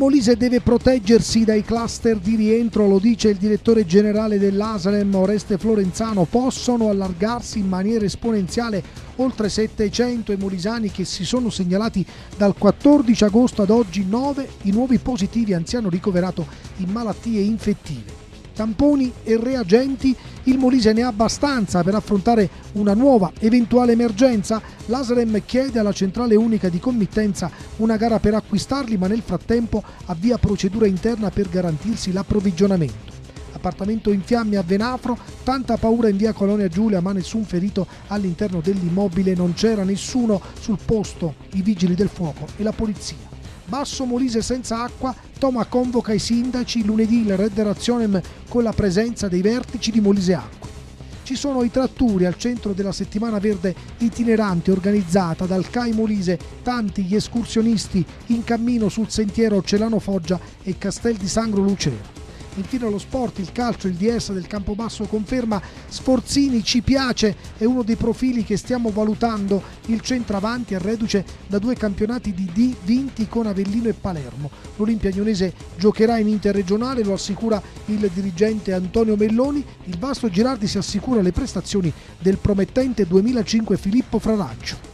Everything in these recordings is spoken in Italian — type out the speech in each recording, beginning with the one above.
Molise deve proteggersi dai cluster di rientro, lo dice il direttore generale dell'ASLEM Oreste Florenzano, possono allargarsi in maniera esponenziale oltre 700 i molisani che si sono segnalati dal 14 agosto ad oggi 9 i nuovi positivi anziano ricoverato in malattie infettive tamponi e reagenti il Molise ne ha abbastanza per affrontare una nuova eventuale emergenza? L'Aslem chiede alla centrale unica di committenza una gara per acquistarli ma nel frattempo avvia procedura interna per garantirsi l'approvvigionamento. Appartamento in fiamme a Venafro, tanta paura in via Colonia Giulia ma nessun ferito all'interno dell'immobile, non c'era nessuno sul posto, i vigili del fuoco e la polizia. Basso Molise senza acqua, Toma convoca i sindaci, lunedì il Red Razionem con la presenza dei vertici di Molise Acqua. Ci sono i tratturi al centro della settimana verde itinerante organizzata dal CAI Molise, tanti gli escursionisti in cammino sul sentiero Celano Foggia e Castel di Sangro Lucero il tiro allo sport, il calcio, il DS del campo basso conferma Sforzini ci piace, è uno dei profili che stiamo valutando, il centravanti è reduce da due campionati di D vinti con Avellino e Palermo. L'Olimpia Agnonese giocherà in interregionale, lo assicura il dirigente Antonio Melloni, il Vasto Girardi si assicura le prestazioni del promettente 2005 Filippo Fraraggio.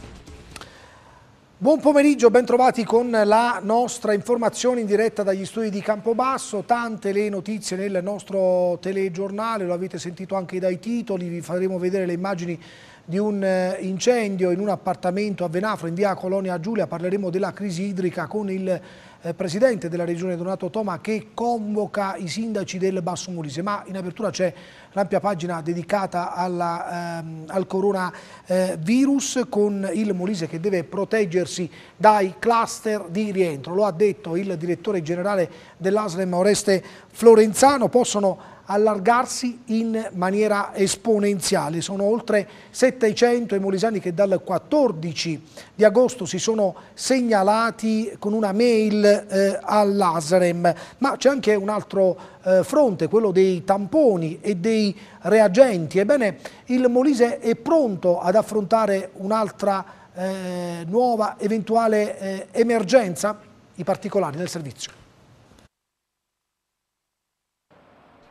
Buon pomeriggio, bentrovati con la nostra informazione in diretta dagli studi di Campobasso. Tante le notizie nel nostro telegiornale, lo avete sentito anche dai titoli, vi faremo vedere le immagini di un eh, incendio in un appartamento a Venafro in via Colonia Giulia, parleremo della crisi idrica con il eh, presidente della regione Donato Toma che convoca i sindaci del Basso Molise, ma in apertura c'è l'ampia pagina dedicata alla, ehm, al coronavirus eh, con il Molise che deve proteggersi dai cluster di rientro. Lo ha detto il direttore generale dell'Aslem Oreste Florenzano, possono allargarsi in maniera esponenziale. Sono oltre 700 i molisani che dal 14 di agosto si sono segnalati con una mail eh, all'Asrem, ma c'è anche un altro eh, fronte, quello dei tamponi e dei reagenti. Ebbene, il Molise è pronto ad affrontare un'altra eh, nuova eventuale eh, emergenza? I particolari del servizio.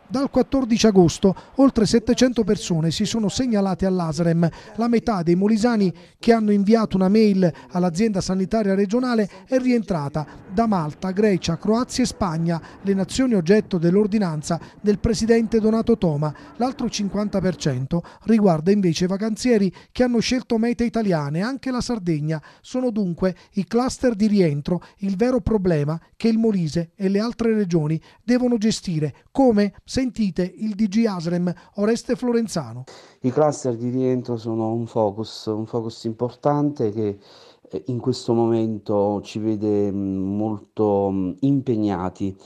Dal 14 agosto oltre 700 persone si sono segnalate all'ASREM, la metà dei molisani che hanno inviato una mail all'azienda sanitaria regionale è rientrata da Malta, Grecia, Croazia e Spagna, le nazioni oggetto dell'ordinanza del presidente Donato Toma. L'altro 50% riguarda invece i vacanzieri che hanno scelto mete italiane, anche la Sardegna. Sono dunque i cluster di rientro il vero problema che il Molise e le altre regioni devono gestire, come Sentite il DG Asrem Oreste Florenzano. I cluster di rientro sono un focus, un focus importante che eh, in questo momento ci vede mm, molto mm, impegnati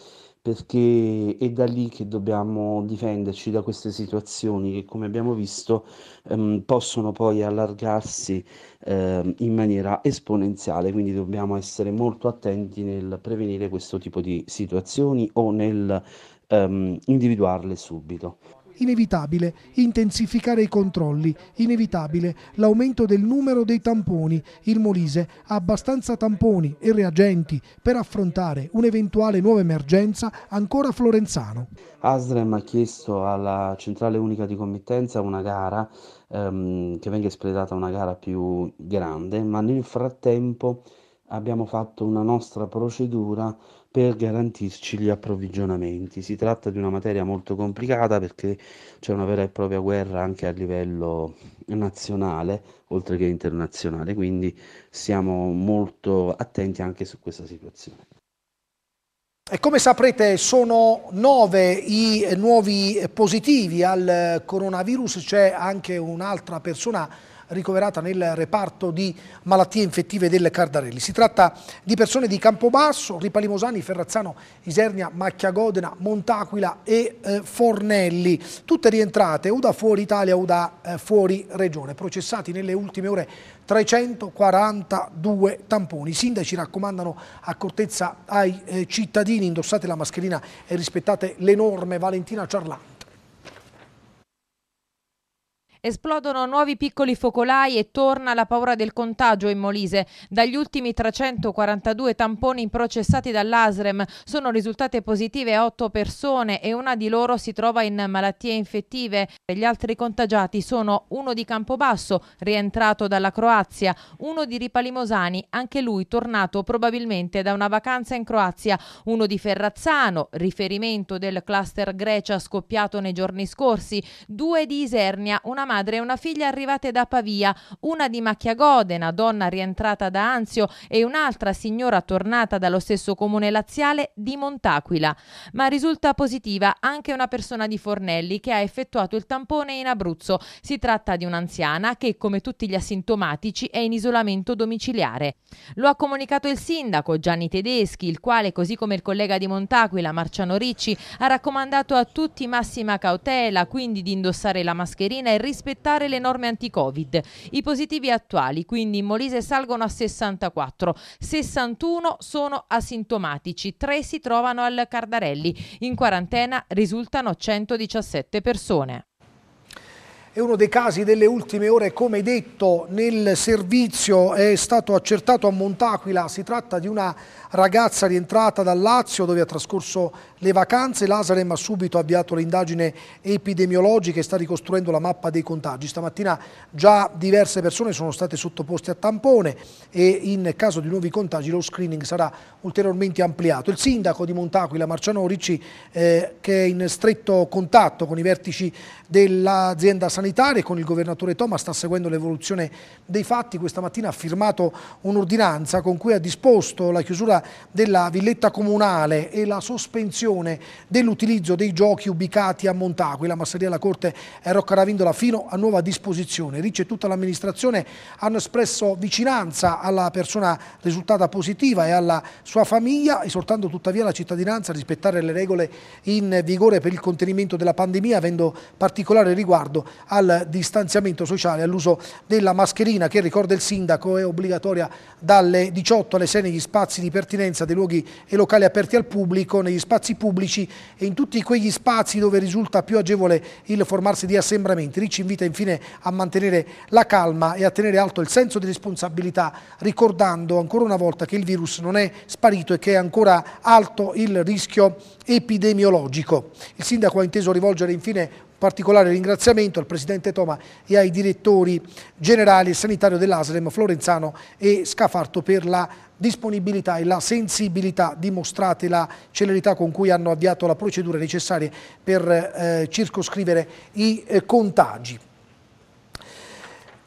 perché è da lì che dobbiamo difenderci da queste situazioni che come abbiamo visto ehm, possono poi allargarsi ehm, in maniera esponenziale, quindi dobbiamo essere molto attenti nel prevenire questo tipo di situazioni o nel um, individuarle subito inevitabile intensificare i controlli, inevitabile l'aumento del numero dei tamponi. Il Molise ha abbastanza tamponi e reagenti per affrontare un'eventuale nuova emergenza ancora florenzano. Asrem ha chiesto alla centrale unica di committenza una gara ehm, che venga espletata una gara più grande, ma nel frattempo abbiamo fatto una nostra procedura per garantirci gli approvvigionamenti. Si tratta di una materia molto complicata perché c'è una vera e propria guerra anche a livello nazionale, oltre che internazionale, quindi siamo molto attenti anche su questa situazione. E come saprete sono nove i nuovi positivi al coronavirus, c'è anche un'altra persona ricoverata nel reparto di malattie infettive del Cardarelli. Si tratta di persone di Campobasso, Ripalimosani, Ferrazzano, Isernia, Macchiagodena, Montaquila e eh, Fornelli, tutte rientrate o da fuori Italia o da eh, fuori regione, processati nelle ultime ore 342 tamponi. I sindaci raccomandano accortezza ai eh, cittadini, indossate la mascherina e rispettate le norme. Valentina Ciarlano. Esplodono nuovi piccoli focolai e torna la paura del contagio in Molise. Dagli ultimi 342 tamponi processati dall'ASREM sono risultate positive 8 persone e una di loro si trova in malattie infettive. Gli altri contagiati sono uno di Campobasso, rientrato dalla Croazia, uno di Ripalimosani, anche lui tornato probabilmente da una vacanza in Croazia, uno di Ferrazzano, riferimento del cluster Grecia scoppiato nei giorni scorsi, due di Isernia, una madre e una figlia arrivate da Pavia, una di Macchiagodena, donna rientrata da Anzio, e un'altra signora tornata dallo stesso comune laziale di Montaquila. Ma risulta positiva anche una persona di Fornelli che ha effettuato il tampone in Abruzzo. Si tratta di un'anziana che, come tutti gli asintomatici, è in isolamento domiciliare. Lo ha comunicato il sindaco Gianni Tedeschi, il quale, così come il collega di Montaquila Marciano Ricci, ha raccomandato a tutti massima cautela, quindi di indossare la mascherina e rispettare rispettare le norme anti-Covid. I positivi attuali, quindi in Molise, salgono a 64, 61 sono asintomatici, 3 si trovano al Cardarelli. In quarantena risultano 117 persone. È uno dei casi delle ultime ore, come detto nel servizio è stato accertato a Montaquila, si tratta di una ragazza rientrata dal Lazio dove ha trascorso le vacanze, l'Asarem ha subito avviato l'indagine epidemiologica e sta ricostruendo la mappa dei contagi. Stamattina già diverse persone sono state sottoposte a tampone e in caso di nuovi contagi lo screening sarà ulteriormente ampliato. Il sindaco di Montaquila, Marciano Ricci, eh, che è in stretto contatto con i vertici dell'azienda sanitaria e con il governatore Toma, sta seguendo l'evoluzione dei fatti. Questa mattina ha firmato un'ordinanza con cui ha disposto la chiusura della villetta comunale e la sospensione proibizione dell'utilizzo dei giochi ubicati a Montacui, la masseria della Corte e Rocca Ravindola fino a nuova disposizione. Ricci e tutta l'amministrazione hanno espresso vicinanza alla persona risultata positiva e alla sua famiglia, esortando tuttavia la cittadinanza a rispettare le regole in vigore per il contenimento della pandemia, avendo particolare riguardo al distanziamento sociale, all'uso della mascherina che ricorda il sindaco è obbligatoria dalle 18 alle 6 negli spazi di pertinenza dei luoghi e locali aperti al pubblico, negli spazi pubblici e in tutti quegli spazi dove risulta più agevole il formarsi di assembramenti. Ricci invita infine a mantenere la calma e a tenere alto il senso di responsabilità, ricordando ancora una volta che il virus non è sparito e che è ancora alto il rischio epidemiologico. Il sindaco ha inteso rivolgere infine Particolare ringraziamento al Presidente Toma e ai direttori generali e sanitario dell'Aslem Florenzano e Scafarto per la disponibilità e la sensibilità dimostrate, la celerità con cui hanno avviato la procedura necessaria per eh, circoscrivere i eh, contagi.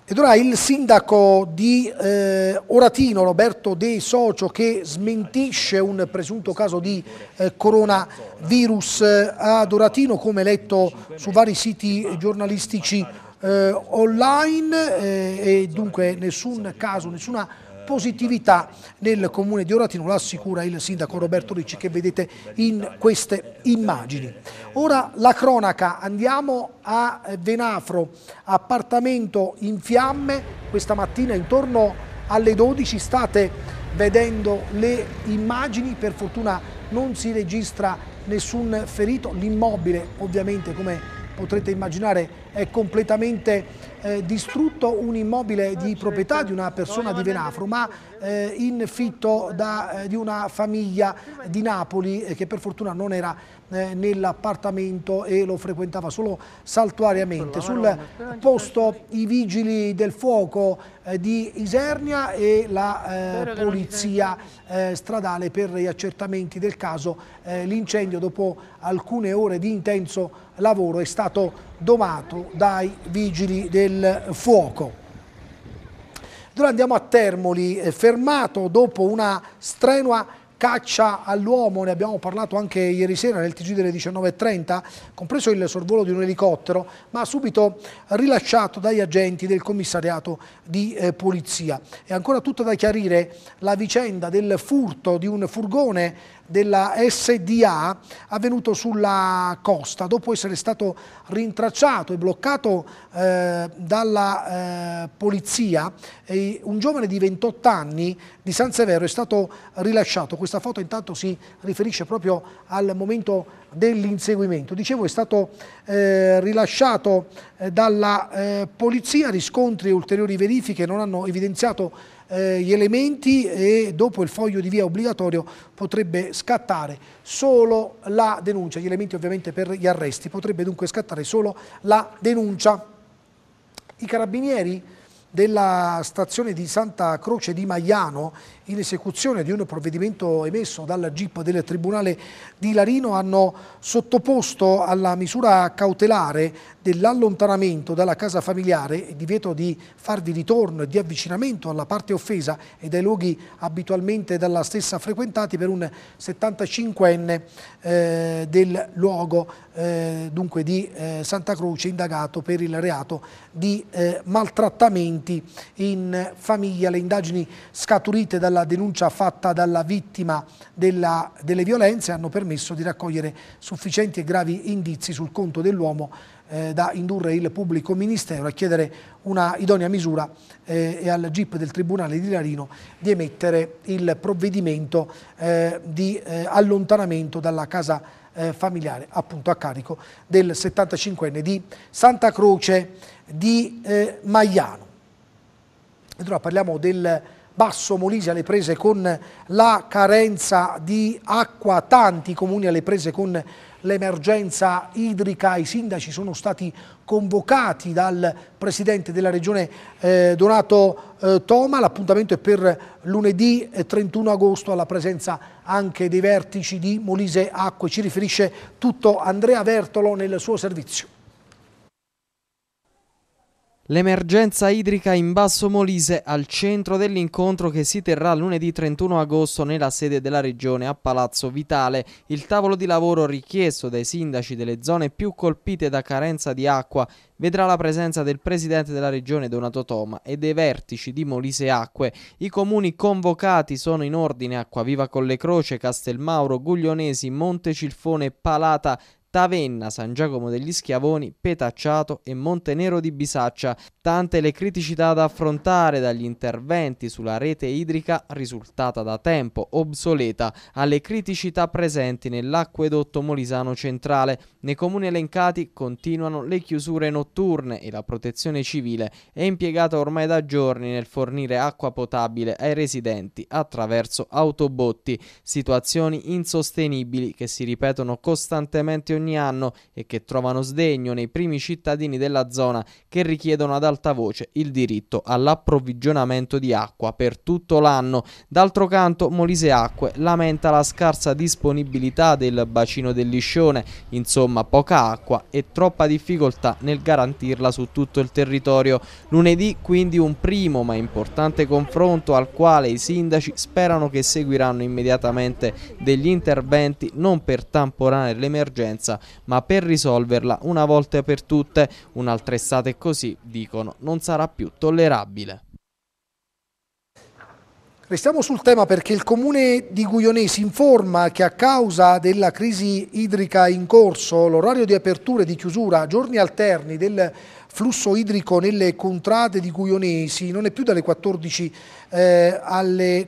Ed ora il sindaco di eh, Oratino, Roberto De Socio, che smentisce un presunto caso di eh, coronavirus eh, ad Oratino, come letto su vari siti giornalistici eh, online, eh, e dunque nessun caso, nessuna positività nel comune di Oratino, lo assicura il sindaco Roberto Ricci che vedete in queste immagini. Ora la cronaca, andiamo a Venafro, appartamento in fiamme, questa mattina intorno alle 12 state vedendo le immagini, per fortuna non si registra nessun ferito, l'immobile ovviamente come potrete immaginare è completamente eh, distrutto un immobile di proprietà di una persona di Venafro, ma eh, in fitto da, eh, di una famiglia di Napoli eh, che per fortuna non era eh, nell'appartamento e lo frequentava solo saltuariamente. Ecco, Sul posto i vigili del fuoco eh, di Isernia e la eh, polizia eh, stradale per gli accertamenti del caso. Eh, L'incendio dopo alcune ore di intenso lavoro è stato domato dai vigili del fuoco. Noi andiamo a Termoli, eh, fermato dopo una strenua caccia all'uomo, ne abbiamo parlato anche ieri sera nel TG delle 19.30, compreso il sorvolo di un elicottero, ma subito rilasciato dagli agenti del commissariato di eh, polizia. È ancora tutto da chiarire la vicenda del furto di un furgone della SDA avvenuto sulla costa dopo essere stato rintracciato e bloccato eh, dalla eh, polizia e un giovane di 28 anni di San Severo è stato rilasciato questa foto intanto si riferisce proprio al momento dell'inseguimento dicevo è stato eh, rilasciato eh, dalla eh, polizia riscontri e ulteriori verifiche non hanno evidenziato eh, gli elementi e dopo il foglio di via obbligatorio potrebbe scattare solo la denuncia, gli elementi ovviamente per gli arresti, potrebbe dunque scattare solo la denuncia. I carabinieri della stazione di Santa Croce di Maiano in esecuzione di un provvedimento emesso dalla GIP del Tribunale di Larino hanno sottoposto alla misura cautelare dell'allontanamento dalla casa familiare e divieto di far di ritorno e di avvicinamento alla parte offesa e dai luoghi abitualmente dalla stessa frequentati per un 75enne eh, del luogo eh, dunque di eh, Santa Croce indagato per il reato di eh, maltrattamento avanti in famiglia le indagini scaturite dalla denuncia fatta dalla vittima della, delle violenze hanno permesso di raccogliere sufficienti e gravi indizi sul conto dell'uomo eh, da indurre il pubblico ministero a chiedere una idonea misura eh, e al GIP del Tribunale di Larino di emettere il provvedimento eh, di eh, allontanamento dalla casa eh, familiare appunto a carico del 75enne di Santa Croce di eh, Magliano allora parliamo del Basso Molise alle prese con la carenza di acqua, tanti comuni alle prese con l'emergenza idrica, i sindaci sono stati convocati dal Presidente della Regione eh, Donato eh, Toma, l'appuntamento è per lunedì 31 eh, agosto alla presenza anche dei vertici di Molise Acque, ci riferisce tutto Andrea Vertolo nel suo servizio. L'emergenza idrica in Basso Molise al centro dell'incontro che si terrà lunedì 31 agosto nella sede della regione a Palazzo Vitale. Il tavolo di lavoro richiesto dai sindaci delle zone più colpite da carenza di acqua vedrà la presenza del presidente della regione Donato Toma e dei vertici di Molise Acque. I comuni convocati sono in ordine Acquaviva Colle Croce, Castelmauro, Guglionesi, Monte Cilfone, Palata, Tavenna, San Giacomo degli Schiavoni, Petacciato e Montenero di Bisaccia. Tante le criticità da affrontare dagli interventi sulla rete idrica risultata da tempo obsoleta alle criticità presenti nell'acquedotto molisano centrale. Nei comuni elencati continuano le chiusure notturne e la protezione civile è impiegata ormai da giorni nel fornire acqua potabile ai residenti attraverso autobotti, situazioni insostenibili che si ripetono costantemente ogni ogni anno e che trovano sdegno nei primi cittadini della zona che richiedono ad alta voce il diritto all'approvvigionamento di acqua per tutto l'anno. D'altro canto Molise Acque lamenta la scarsa disponibilità del bacino del liscione, insomma poca acqua e troppa difficoltà nel garantirla su tutto il territorio. Lunedì quindi un primo ma importante confronto al quale i sindaci sperano che seguiranno immediatamente degli interventi non per tamponare l'emergenza causa, ma per risolverla una volta per tutte, un'altra estate così, dicono, non sarà più tollerabile. Restiamo sul tema perché il comune di Guionesi informa che a causa della crisi idrica in corso l'orario di apertura e di chiusura a giorni alterni del flusso idrico nelle contrade di Guionesi non è più dalle 14 eh, alle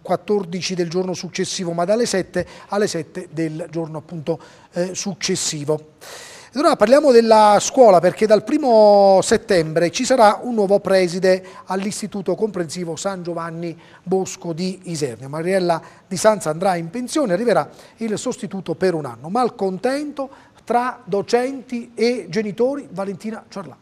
14 mm, del giorno successivo, ma dalle 7 alle 7 del giorno appunto eh, successivo. Allora parliamo della scuola perché dal primo settembre ci sarà un nuovo preside all'Istituto Comprensivo San Giovanni Bosco di Isernia. Mariella Di Sanza andrà in pensione, arriverà il sostituto per un anno. Malcontento tra docenti e genitori Valentina Ciarlà.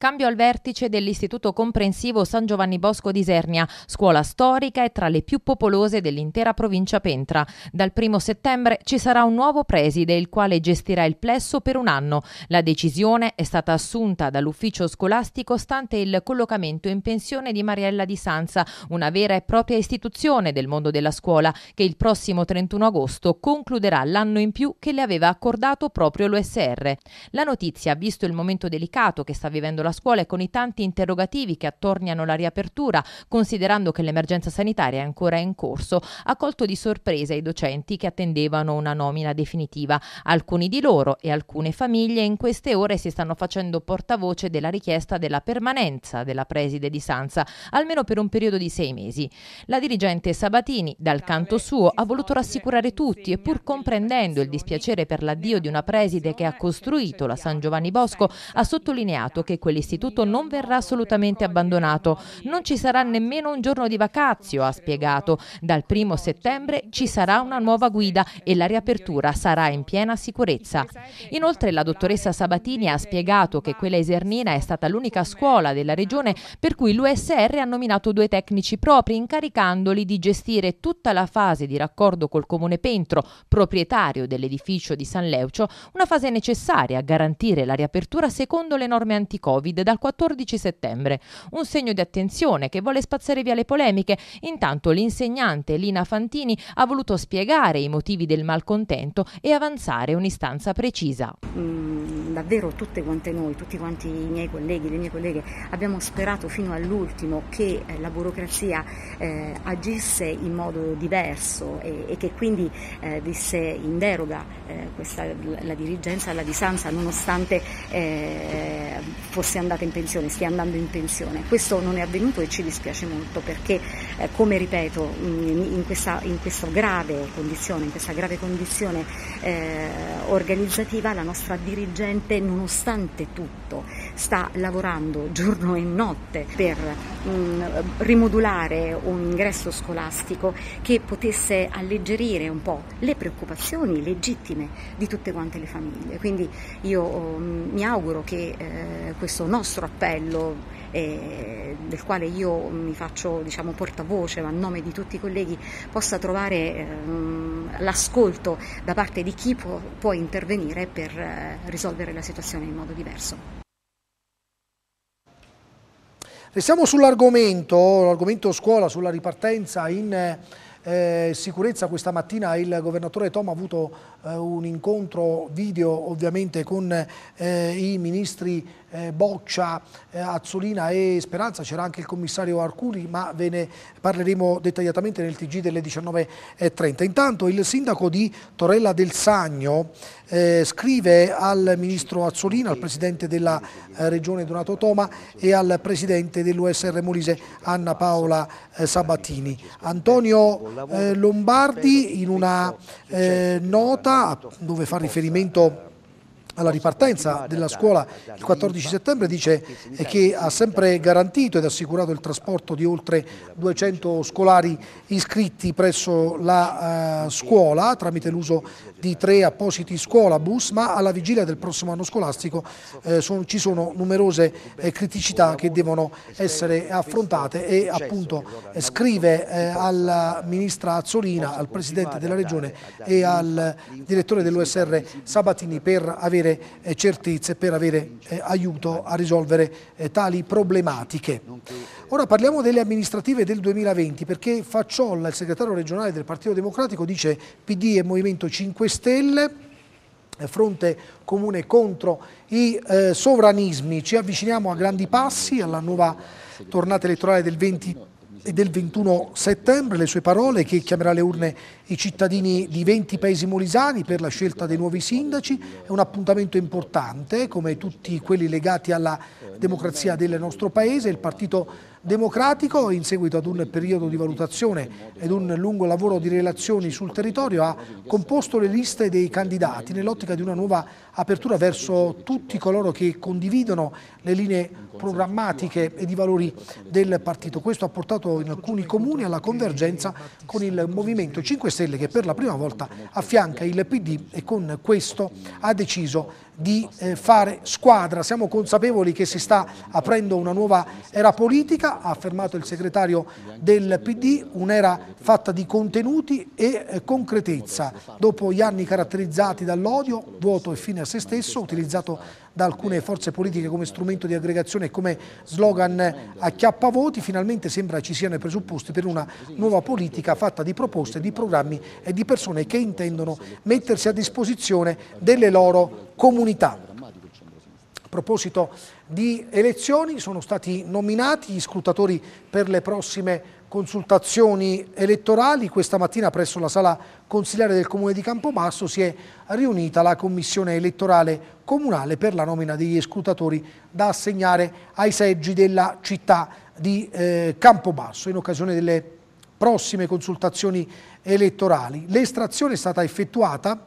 Cambio al vertice dell'Istituto Comprensivo San Giovanni Bosco di Isernia, scuola storica e tra le più popolose dell'intera provincia Pentra. Dal primo settembre ci sarà un nuovo preside, il quale gestirà il plesso per un anno. La decisione è stata assunta dall'ufficio scolastico stante il collocamento in pensione di Mariella Di Sanza, una vera e propria istituzione del mondo della scuola, che il prossimo 31 agosto concluderà l'anno in più che le aveva accordato proprio l'USR. La notizia, visto il momento delicato che sta vivendo la la scuola e con i tanti interrogativi che attorniano la riapertura, considerando che l'emergenza sanitaria è ancora in corso, ha colto di sorpresa i docenti che attendevano una nomina definitiva. Alcuni di loro e alcune famiglie in queste ore si stanno facendo portavoce della richiesta della permanenza della preside di Sanza, almeno per un periodo di sei mesi. La dirigente Sabatini, dal canto suo, ha voluto rassicurare tutti e pur comprendendo il dispiacere per l'addio di una preside che ha costruito la San Giovanni Bosco, ha sottolineato che quelli l'istituto non verrà assolutamente abbandonato. Non ci sarà nemmeno un giorno di vacazio, ha spiegato. Dal primo settembre ci sarà una nuova guida e la riapertura sarà in piena sicurezza. Inoltre la dottoressa Sabatini ha spiegato che quella esernina è stata l'unica scuola della regione per cui l'USR ha nominato due tecnici propri incaricandoli di gestire tutta la fase di raccordo col comune Pentro, proprietario dell'edificio di San Leucio, una fase necessaria a garantire la riapertura secondo le norme anticovid Covid dal 14 settembre. Un segno di attenzione che vuole spazzare via le polemiche. Intanto l'insegnante Lina Fantini ha voluto spiegare i motivi del malcontento e avanzare un'istanza precisa. Mm, davvero tutte quante noi, tutti quanti i miei colleghi, le mie colleghe, abbiamo sperato fino all'ultimo che eh, la burocrazia eh, agisse in modo diverso e, e che quindi eh, visse in deroga eh, questa, la, la dirigenza alla distanza nonostante eh, fosse sia andata in pensione, stia andando in pensione. Questo non è avvenuto e ci dispiace molto perché, eh, come ripeto, mm, in questa, in questa, grave condizione, in questa grave condizione eh, organizzativa la nostra dirigente, nonostante tutto, sta lavorando giorno e notte per mh, mm, rimodulare un ingresso scolastico che potesse alleggerire un po' le preoccupazioni legittime di tutte quante le famiglie. Quindi io mh, mm, mi auguro che eh, questo nostro appello eh, del quale io mi faccio diciamo, portavoce ma a nome di tutti i colleghi possa trovare eh, mm, l'ascolto da parte di chi può, può intervenire per eh, risolvere la situazione in modo diverso. Restiamo sull'argomento, l'argomento scuola, sulla ripartenza in eh, sicurezza. Questa mattina il governatore Tom ha avuto eh, un incontro video ovviamente con eh, i ministri eh, Boccia, eh, Azzolina e Speranza, c'era anche il commissario Arcuri, ma ve ne parleremo dettagliatamente nel TG delle 19.30. Intanto il sindaco di Torella del Sagno eh, scrive al ministro Azzolina, al presidente della eh, regione Donato Toma e al presidente dell'USR Molise Anna Paola eh, Sabatini. Antonio eh, Lombardi in una nota dove fa riferimento alla ripartenza della scuola il 14 settembre dice che ha sempre garantito ed assicurato il trasporto di oltre 200 scolari iscritti presso la eh, scuola tramite l'uso di tre appositi scuola bus, ma alla vigilia del prossimo anno scolastico eh, ci sono numerose eh, criticità che devono essere affrontate e appunto scrive alla ministra Azzolina, al presidente della regione e al direttore dell'USR Sabatini per avere avere eh, certezze, per avere eh, aiuto a risolvere eh, tali problematiche. Ora parliamo delle amministrative del 2020 perché Facciolla, il segretario regionale del Partito Democratico, dice PD e Movimento 5 Stelle fronte comune contro i eh, sovranismi. Ci avviciniamo a grandi passi alla nuova tornata elettorale del 20 e del 21 settembre, le sue parole che chiamerà le urne i cittadini di 20 paesi molisani per la scelta dei nuovi sindaci, è un appuntamento importante come tutti quelli legati alla democrazia del nostro paese, il partito democratico in seguito ad un periodo di valutazione ed un lungo lavoro di relazioni sul territorio ha composto le liste dei candidati nell'ottica di una nuova apertura verso tutti coloro che condividono le linee programmatiche e i valori del partito. Questo ha portato in alcuni comuni alla convergenza con il Movimento 5 Stelle che per la prima volta affianca il PD e con questo ha deciso di eh, fare squadra. Siamo consapevoli che si sta aprendo una nuova era politica, ha affermato il segretario del PD, un'era fatta di contenuti e eh, concretezza. Dopo gli anni caratterizzati dall'odio, vuoto e fine a se stesso, utilizzato da alcune forze politiche come strumento di aggregazione e come slogan acchiappavoti, finalmente sembra ci siano i presupposti per una nuova politica fatta di proposte, di programmi e di persone che intendono mettersi a disposizione delle loro comunità. A proposito di elezioni, sono stati nominati gli scrutatori per le prossime elezioni consultazioni elettorali, questa mattina presso la sala consigliare del Comune di Campomasso si è riunita la commissione elettorale comunale per la nomina degli escrutatori da assegnare ai seggi della città di eh, Campobasso in occasione delle prossime consultazioni elettorali. L'estrazione è stata effettuata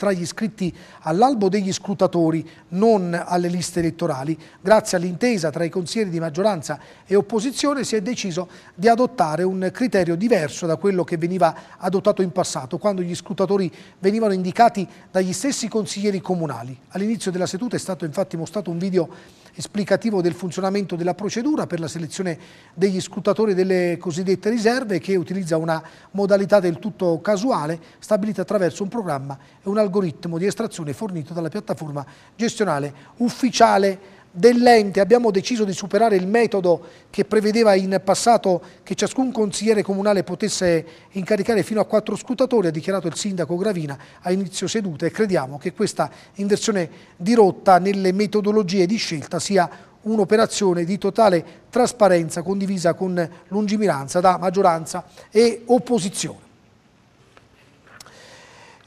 tra gli iscritti all'albo degli scrutatori, non alle liste elettorali. Grazie all'intesa tra i consiglieri di maggioranza e opposizione si è deciso di adottare un criterio diverso da quello che veniva adottato in passato, quando gli scrutatori venivano indicati dagli stessi consiglieri comunali. All'inizio della seduta è stato infatti mostrato un video esplicativo del funzionamento della procedura per la selezione degli scrutatori delle cosiddette riserve che utilizza una modalità del tutto casuale stabilita attraverso un programma e un algoritmo algoritmo di estrazione fornito dalla piattaforma gestionale ufficiale dell'ente. Abbiamo deciso di superare il metodo che prevedeva in passato che ciascun consigliere comunale potesse incaricare fino a quattro scrutatori, ha dichiarato il sindaco Gravina a inizio seduta e crediamo che questa inversione di rotta nelle metodologie di scelta sia un'operazione di totale trasparenza condivisa con lungimiranza da maggioranza e opposizione.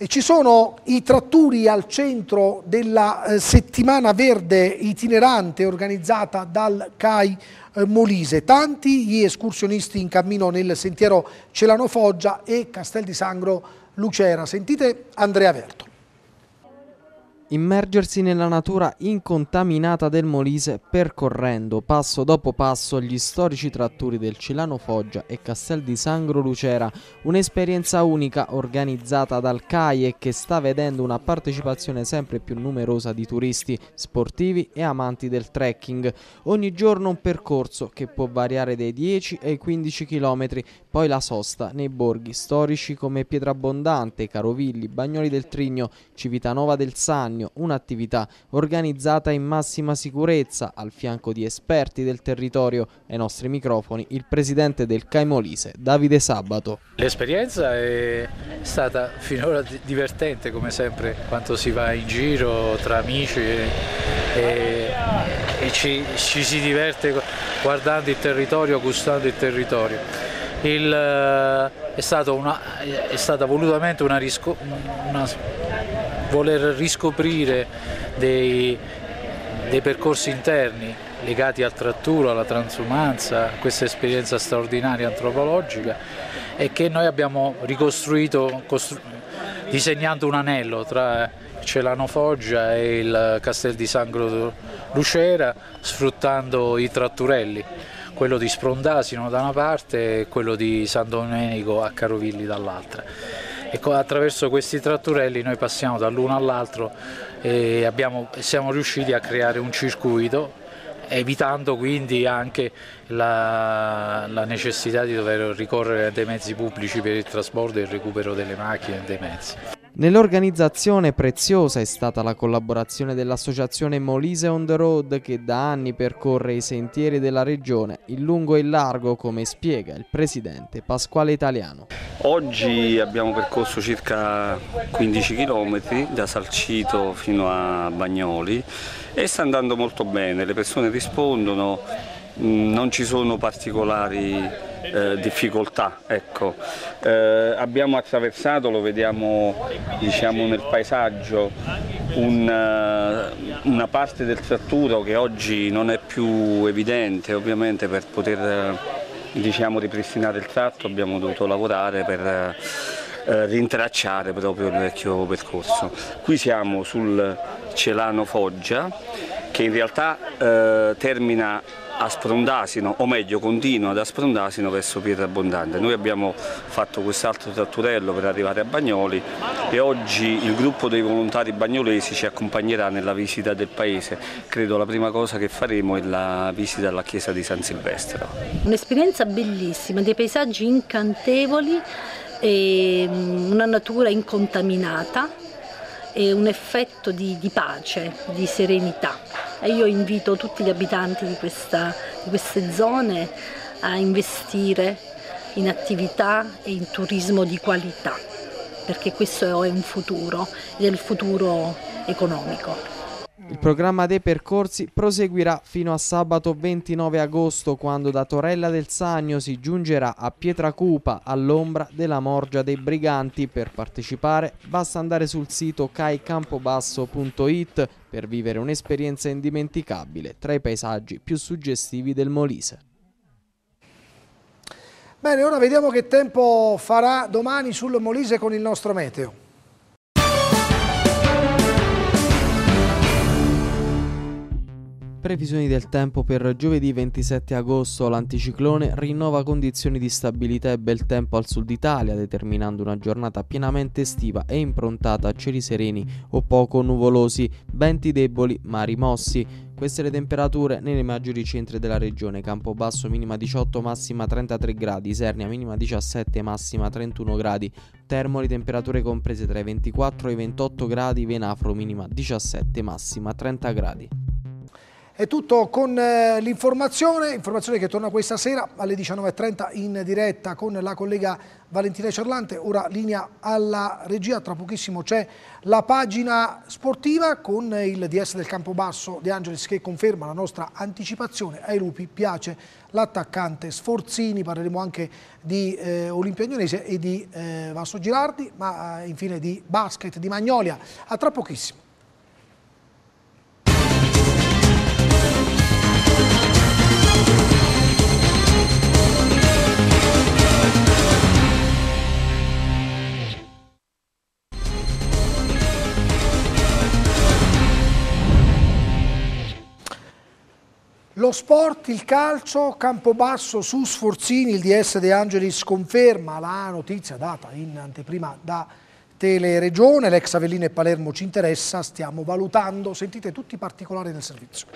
E ci sono i tratturi al centro della eh, settimana verde itinerante organizzata dal CAI eh, Molise. Tanti gli escursionisti in cammino nel sentiero Celano Foggia e Castel di Sangro Lucera. Sentite Andrea Verto immergersi nella natura incontaminata del Molise percorrendo passo dopo passo gli storici tratturi del Cilano Foggia e Castel di Sangro Lucera, un'esperienza unica organizzata dal CAI e che sta vedendo una partecipazione sempre più numerosa di turisti, sportivi e amanti del trekking. Ogni giorno un percorso che può variare dai 10 ai 15 km poi la sosta nei borghi storici come Pietrabbondante, Carovilli, Bagnoli del Trigno, Civitanova del Sannio, un'attività organizzata in massima sicurezza al fianco di esperti del territorio. Ai nostri microfoni il presidente del Caimolise, Davide Sabato. L'esperienza è stata finora divertente come sempre quando si va in giro tra amici e, e, e ci, ci si diverte guardando il territorio, gustando il territorio il, eh, è, una, è, stata volutamente una, risco, una voler riscoprire dei, dei percorsi interni legati al tratturo, alla transumanza, a questa esperienza straordinaria antropologica e che noi abbiamo ricostruito costru... disegnando un anello tra Celano Foggia e il Castel di Sangro Lucera sfruttando i tratturelli quello di Sprondasino da una parte e quello di San Domenico a Carovilli dall'altra. E ecco, attraverso questi tratturelli noi passiamo dall'uno all'altro e abbiamo, siamo riusciti a creare un circuito evitando quindi anche la, la, necessità di dover ricorrere a dei mezzi pubblici per il trasporto e il recupero delle macchine e dei mezzi. Nell'organizzazione preziosa è stata la collaborazione dell'associazione Molise on the Road che da anni percorre i sentieri della regione, in lungo e in largo come spiega il presidente Pasquale Italiano. Oggi abbiamo percorso circa 15 km da Salcito fino a Bagnoli e sta andando molto bene, le persone rispondono Mm, non ci sono particolari eh, difficoltà. Ecco. Eh, abbiamo attraversato, lo vediamo diciamo, nel paesaggio, un, eh, una parte del tratturo che oggi non è più evidente, ovviamente per poter eh, diciamo, ripristinare il tratto abbiamo dovuto lavorare per eh, rintracciare proprio il vecchio percorso. Qui siamo sul Celano Foggia che in realtà termina a Sprondasino, o meglio continua ad Sprondasino verso Pietra Abbondante. Noi abbiamo fatto quest'altro tratturello per arrivare a Bagnoli e oggi il gruppo dei volontari bagnolesi ci accompagnerà nella visita del paese. Credo la prima cosa che faremo è la visita alla chiesa di San Silvestro. Un'esperienza bellissima, dei paesaggi incantevoli, mm, una natura incontaminata è un effetto di, di pace, di serenità. E io invito tutti gli abitanti di, questa, di queste zone a investire in attività e in turismo di qualità, perché questo è un futuro ed è il futuro economico. Il programma dei percorsi proseguirà fino a sabato 29 agosto quando da Torella del Sagno si giungerà a Pietracupa all'ombra della Morgia dei Briganti. Per partecipare basta andare sul sito caicampobasso.it per vivere un'esperienza indimenticabile tra i paesaggi più suggestivi del Molise. Bene, ora vediamo che tempo farà domani sul Molise con il nostro meteo. Previsioni del tempo per giovedì 27 agosto. L'anticiclone rinnova condizioni di stabilità e bel tempo al sud Italia, determinando una giornata pienamente estiva e improntata a cieli sereni o poco nuvolosi, venti deboli ma rimossi. Queste le temperature nelle maggiori centri della regione, Campobasso minima 18, massima 33 gradi, Sernia minima 17, massima 31 gradi, Termoli temperature comprese tra i 24 e i 28 gradi, Venafro minima 17, massima 30 gradi. È tutto con eh, l'informazione, informazione che torna questa sera alle 19.30 in diretta con la collega Valentina Cerlante. Ora linea alla regia, tra pochissimo c'è la pagina sportiva con il DS del Campobasso De Angelis che conferma la nostra anticipazione. Ai lupi piace l'attaccante Sforzini, parleremo anche di eh, Olimpia Agnonese e di eh, Vasso Girardi, ma eh, infine di basket di Magnolia. A tra pochissimo. Lo sport, il calcio, Campobasso su Sforzini, il DS De Angelis conferma la notizia data in anteprima da Teleregione, l'ex Avellino e Palermo ci interessa, stiamo valutando, sentite tutti i particolari del servizio.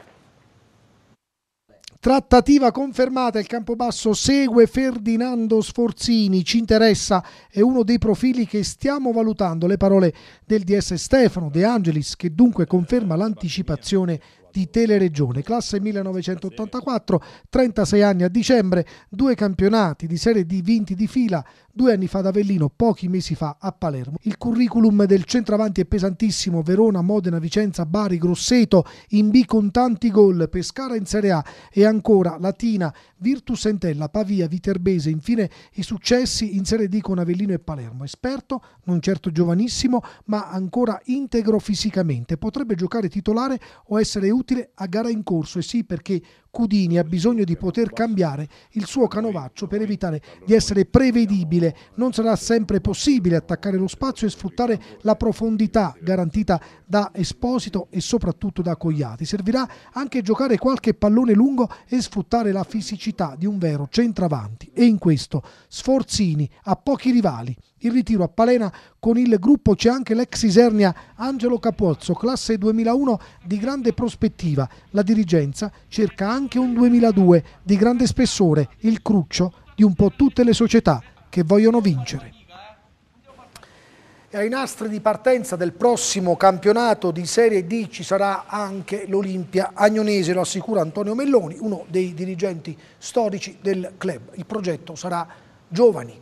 Trattativa confermata, il Campobasso segue Ferdinando Sforzini, ci interessa, è uno dei profili che stiamo valutando, le parole del DS Stefano De Angelis che dunque conferma l'anticipazione di Teleregione, classe 1984, 36 anni a dicembre, due campionati di Serie D vinti di fila, due anni fa ad Avellino, pochi mesi fa a Palermo. Il curriculum del centravanti è pesantissimo, Verona, Modena, Vicenza, Bari, Grosseto, in B con tanti gol, Pescara in Serie A e ancora Latina, Virtus Entella, Pavia, Viterbese, infine i successi in Serie D con Avellino e Palermo. Esperto, non certo giovanissimo, ma ancora integro fisicamente, potrebbe giocare titolare o essere utile utile a gara in corso e sì perché Cudini ha bisogno di poter cambiare il suo canovaccio per evitare di essere prevedibile. Non sarà sempre possibile attaccare lo spazio e sfruttare la profondità garantita da Esposito e soprattutto da Cogliati. Servirà anche giocare qualche pallone lungo e sfruttare la fisicità di un vero centravanti. E in questo Sforzini ha pochi rivali. Il ritiro a Palena con il gruppo c'è anche l'ex Isernia Angelo Capozzo, classe 2001 di grande prospettiva. La dirigenza cerca anche anche un 2002 di grande spessore, il cruccio di un po' tutte le società che vogliono vincere. E ai nastri di partenza del prossimo campionato di Serie D ci sarà anche l'Olimpia Agnonese, lo assicura Antonio Melloni, uno dei dirigenti storici del club. Il progetto sarà Giovani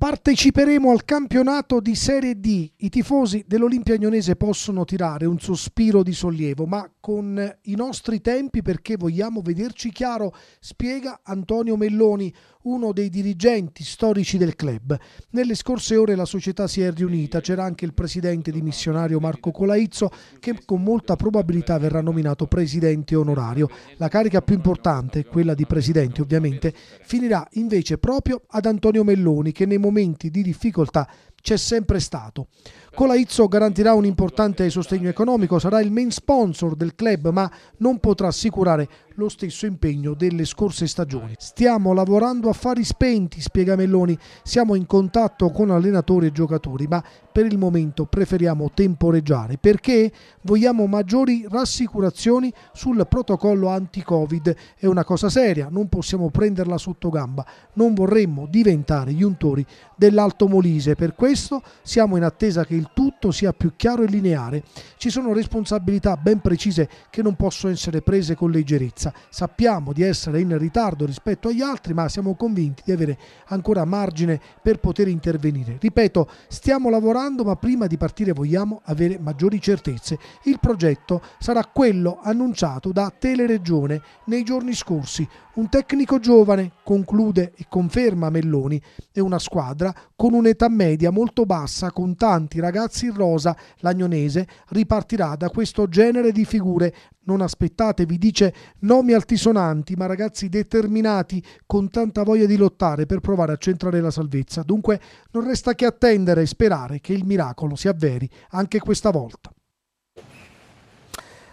Parteciperemo al campionato di Serie D. I tifosi dell'Olimpia Agnonese possono tirare un sospiro di sollievo, ma con i nostri tempi perché vogliamo vederci chiaro, spiega Antonio Melloni, uno dei dirigenti storici del club. Nelle scorse ore la società si è riunita, c'era anche il presidente dimissionario Marco Colaizzo che con molta probabilità verrà nominato presidente onorario. La carica più importante, quella di presidente ovviamente, finirà invece proprio ad Antonio Melloni che nei momenti momenti di difficoltà c'è sempre stato. Colaizzo garantirà un importante sostegno economico, sarà il main sponsor del club, ma non potrà assicurare lo stesso impegno delle scorse stagioni. Stiamo lavorando a fari spenti, spiega Melloni, siamo in contatto con allenatori e giocatori, ma per il momento preferiamo temporeggiare perché vogliamo maggiori rassicurazioni sul protocollo anti-Covid. È una cosa seria, non possiamo prenderla sotto gamba, non vorremmo diventare gli untori dell'Alto Molise. Per questo questo siamo in attesa che il tutto sia più chiaro e lineare. Ci sono responsabilità ben precise che non possono essere prese con leggerezza. Sappiamo di essere in ritardo rispetto agli altri, ma siamo convinti di avere ancora margine per poter intervenire. Ripeto, stiamo lavorando, ma prima di partire vogliamo avere maggiori certezze. Il progetto sarà quello annunciato da Teleregione nei giorni scorsi, un tecnico giovane, conclude e conferma Melloni, e una squadra con un'età media molto bassa, con tanti ragazzi in rosa, l'Agnonese ripartirà da questo genere di figure. Non aspettatevi, dice, nomi altisonanti, ma ragazzi determinati, con tanta voglia di lottare per provare a centrare la salvezza. Dunque non resta che attendere e sperare che il miracolo si avveri anche questa volta.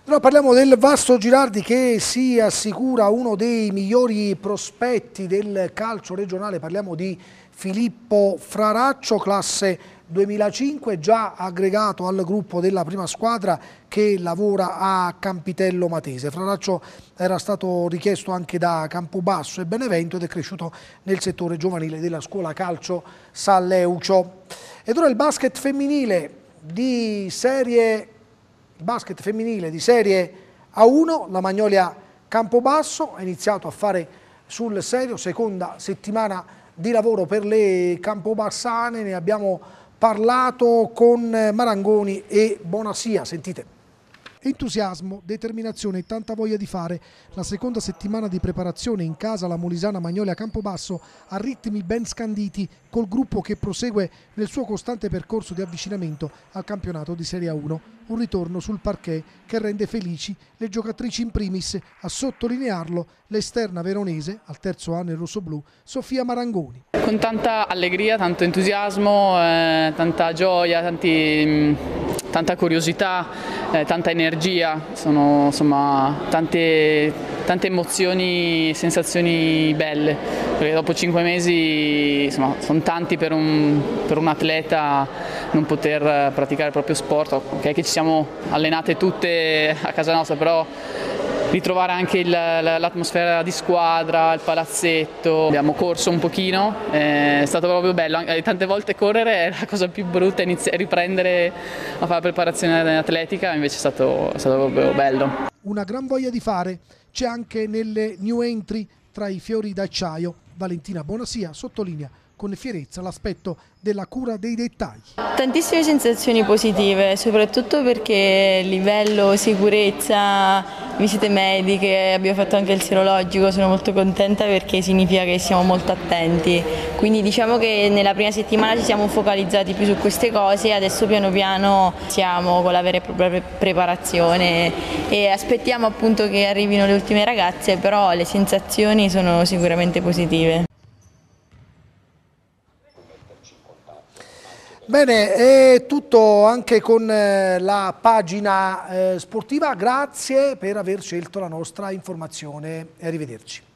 Allora parliamo del Vasto Girardi che si assicura uno dei migliori prospetti del calcio regionale, parliamo di Filippo Fraraccio, classe 2005, già aggregato al gruppo della prima squadra che lavora a Campitello Matese. Fraraccio era stato richiesto anche da Campobasso e Benevento ed è cresciuto nel settore giovanile della scuola calcio Salleucio. Ed ora il basket femminile di serie basket femminile di serie A1, la Magnolia Campobasso ha iniziato a fare sul serio, seconda settimana di lavoro per le Campobassane, ne abbiamo parlato con Marangoni e Bonasia, sentite. Entusiasmo, determinazione e tanta voglia di fare. La seconda settimana di preparazione in casa la Molisana Magnolia Campobasso a ritmi ben scanditi col gruppo che prosegue nel suo costante percorso di avvicinamento al campionato di Serie A1. Un ritorno sul parquet che rende felici le giocatrici in primis a sottolinearlo l'esterna veronese al terzo anno in rossoblù Sofia Marangoni. Con tanta allegria, tanto entusiasmo, eh, tanta gioia, tanti mm, tanta curiosità, eh, tanta energia, sono insomma tante, tante emozioni sensazioni belle, perché dopo cinque mesi insomma, sono tanti per un, per un, atleta non poter eh, praticare il proprio sport, ok che ci siamo allenate tutte a casa nostra, però ritrovare anche l'atmosfera di squadra, il palazzetto. Abbiamo corso un pochino, è stato proprio bello, eh, tante volte correre è la cosa più brutta, riprendere a fare preparazione atletica invece è stato, è stato proprio bello. Una gran voglia di fare c'è anche nelle new entry tra i fiori d'acciaio. Valentina Bonasia sottolinea con fierezza l'aspetto della cura dei dettagli. Tantissime sensazioni positive, soprattutto perché livello sicurezza, visite mediche, abbiamo fatto anche il serologico, sono molto contenta perché significa che siamo molto attenti. Quindi diciamo che nella prima settimana ci siamo focalizzati più su queste cose e adesso piano piano siamo con la vera e propria preparazione e aspettiamo appunto che arrivino le ultime ragazze, però le sensazioni sono sicuramente positive. Bene, è tutto anche con eh, la pagina eh, sportiva, grazie per aver scelto la nostra informazione, arrivederci.